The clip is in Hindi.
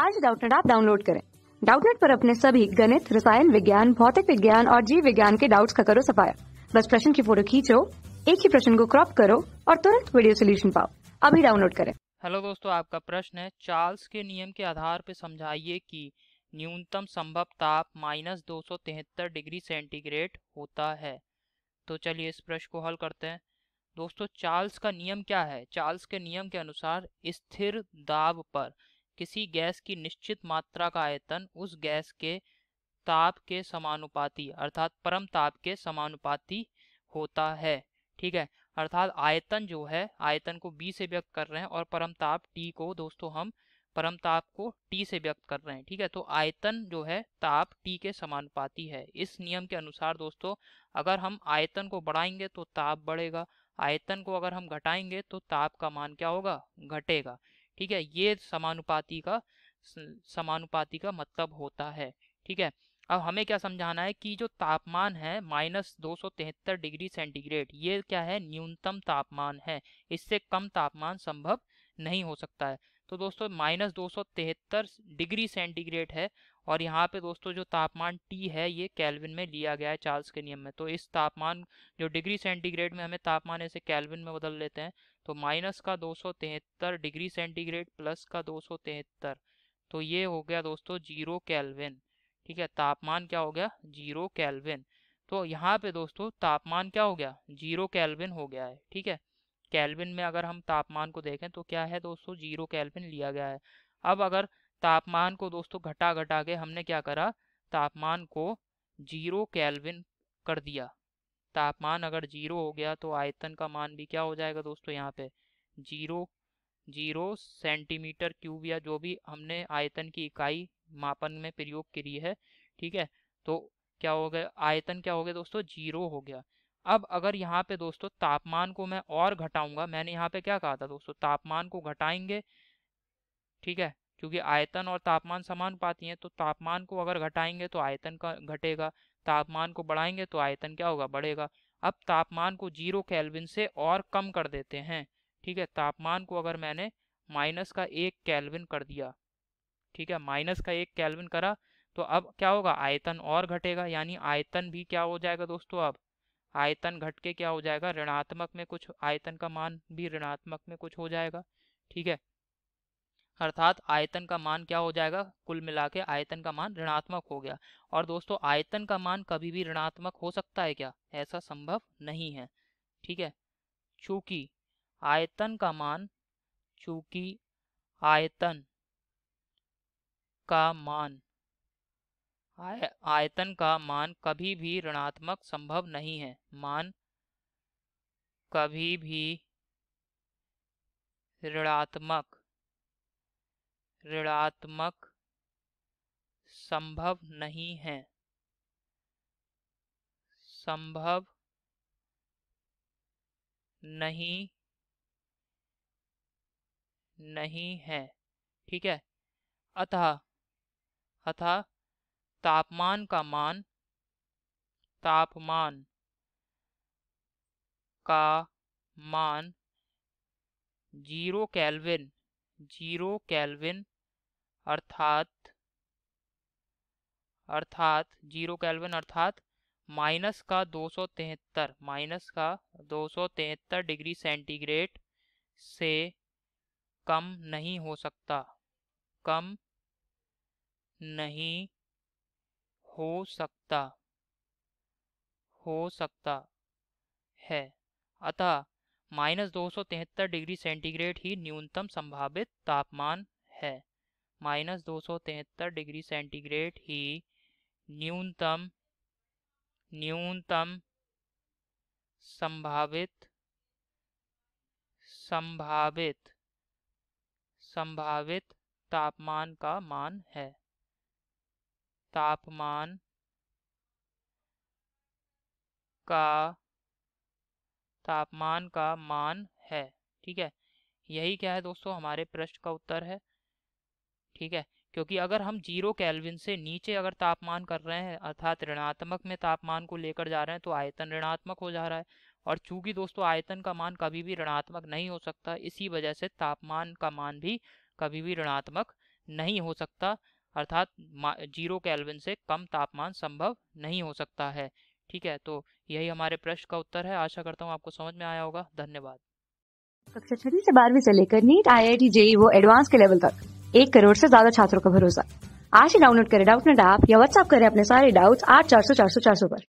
आज डाउटनेट आप डाउनलोड करें डाउटनेट पर अपने सभी गणित रसायन विज्ञान भौतिक विज्ञान और जीव विज्ञान के डाउट्स का करो सफाया बस प्रश्न की फोटो खींचो एक ही प्रश्न को क्रॉप करो और तुरंत वीडियो सोल्यूशन पाओ अभी डाउनलोड करें हेलो दोस्तों आपका प्रश्न है चार्ल्स के नियम के आधार पर समझाइए कि न्यूनतम संभव ताप माइनस दो डिग्री सेंटीग्रेड होता है तो चलिए इस प्रश्न को हल करते हैं दोस्तों चार्ल्स का नियम क्या है चार्ल्स के नियम के अनुसार स्थिर दाब पर किसी गैस की निश्चित मात्रा का आयतन उस गैस के ताप के समानुपाती अर्थात परम ताप के समानुपाती होता है ठीक है अर्थात आयतन जो है आयतन को बी से व्यक्त कर रहे हैं और परम ताप टी को दोस्तों हम परम ताप को टी से व्यक्त कर रहे हैं ठीक है तो आयतन जो है ताप टी के समानुपाती है इस नियम के अनुसार दोस्तों अगर हम आयतन को बढ़ाएंगे तो ताप बढ़ेगा आयतन को अगर हम घटाएंगे तो ताप का मान क्या होगा घटेगा ठीक है ये समानुपाती का समानुपाति का मतलब होता है ठीक है अब हमें क्या समझाना है कि जो तापमान है माइनस दो डिग्री सेंटीग्रेड ये क्या है न्यूनतम तापमान है इससे कम तापमान संभव नहीं हो सकता है तो दोस्तों माइनस दो डिग्री सेंटीग्रेड है और यहाँ पे दोस्तों जो तापमान टी है ये कैलविन में लिया गया है चार्ल्स के नियम में तो इस तापमान जो डिग्री सेंटीग्रेड में हमें तापमान ऐसे कैलविन में बदल लेते हैं तो माइनस का दो डिग्री सेंटीग्रेड प्लस का दो तो ये हो गया दोस्तों जीरो कैलविन ठीक है तापमान क्या हो गया जीरो कैलविन तो यहाँ पे दोस्तों तापमान क्या हो गया जीरो कैलविन हो गया है ठीक है कैलविन में अगर हम तापमान को देखें तो क्या है दोस्तों जीरो कैलविन लिया गया है अब अगर तापमान को दोस्तों घटा घटा के हमने क्या करा तापमान को जीरो कैलविन कर दिया तापमान अगर जीरो हो गया तो आयतन का मान भी क्या हो जाएगा दोस्तों यहाँ पे जीरो जीरो सेंटीमीटर क्यूब या जो भी हमने आयतन की इकाई मापन में प्रयोग करी है ठीक है तो क्या हो गया आयतन क्या हो गया दोस्तों जीरो हो गया अब अगर यहाँ पे दोस्तों तापमान को मैं और घटाऊंगा मैंने यहाँ पे क्या कहा था दोस्तों तापमान को घटाएंगे ठीक है क्योंकि आयतन और तापमान समान पाती हैं तो तापमान को अगर घटाएंगे तो आयतन का घटेगा तापमान को बढ़ाएंगे तो आयतन क्या होगा बढ़ेगा अब तापमान को जीरो कैलविन से और कम कर देते हैं ठीक है तापमान को अगर मैंने माइनस का एक कैलविन कर दिया ठीक है माइनस का एक कैलविन करा तो अब क्या होगा आयतन और घटेगा यानी आयतन भी क्या हो जाएगा दोस्तों अब आयतन घट के क्या हो जाएगा ऋणात्मक में कुछ आयतन का मान भी ऋणात्मक में कुछ हो जाएगा ठीक है अर्थात आयतन का मान क्या हो जाएगा कुल मिला के आयतन का मान ऋणात्मक हो गया और दोस्तों आयतन का मान कभी भी ऋणात्मक हो सकता है क्या ऐसा संभव नहीं है ठीक है चूंकि आयतन का मान चूंकि आयतन का मान आय, आयतन का मान कभी भी ऋणात्मक संभव नहीं है मान कभी भी ऋणात्मक ऋणात्मक संभव नहीं है संभव नहीं नहीं है ठीक है अतः अतः तापमान का मान तापमान का मान जीरो कैलविन जीरो कैलविन अर्थात अर्थात जीरो कैलविन अर्थात माइनस का दो सौ तिहत्तर माइनस का दो सौ तिहत्तर डिग्री सेंटीग्रेड से कम नहीं हो सकता कम नहीं हो सकता हो सकता है अतः माइनस दो डिग्री सेंटीग्रेड ही न्यूनतम संभावित तापमान है माइनस दो डिग्री सेंटीग्रेड ही न्यूनतम न्यूनतम संभावित संभावित संभावित तापमान का मान है तापमान का तापमान का मान है ठीक है यही क्या है दोस्तों हमारे प्रश्न का उत्तर है ठीक है क्योंकि अगर हम जीरो कैलविन से नीचे अगर तापमान कर रहे हैं अर्थात ऋणात्मक में तापमान को लेकर जा रहे हैं तो आयतन ऋणात्मक हो जा रहा है और चूंकि दोस्तों आयतन का मान कभी भी ऋणात्मक नहीं हो सकता इसी वजह से तापमान का मान भी कभी भी ऋणात्मक नहीं हो सकता अर्थात जीरो कैलविन से कम तापमान संभव नहीं हो सकता है ठीक है तो यही हमारे प्रश्न का उत्तर है आशा करता हूँ आपको समझ में आया होगा धन्यवाद कक्षा छठी से बारहवीं से लेकर NEET I I T JEE वो एडवांस के लेवल तक एक करोड़ से ज्यादा छात्रों का भरोसा आज ही डाउनलोड करें डाउट नेट ऐप या व्हाट्सअप करें अपने सारे डाउट्स आठ चार सौ चार सौ चार सौ पर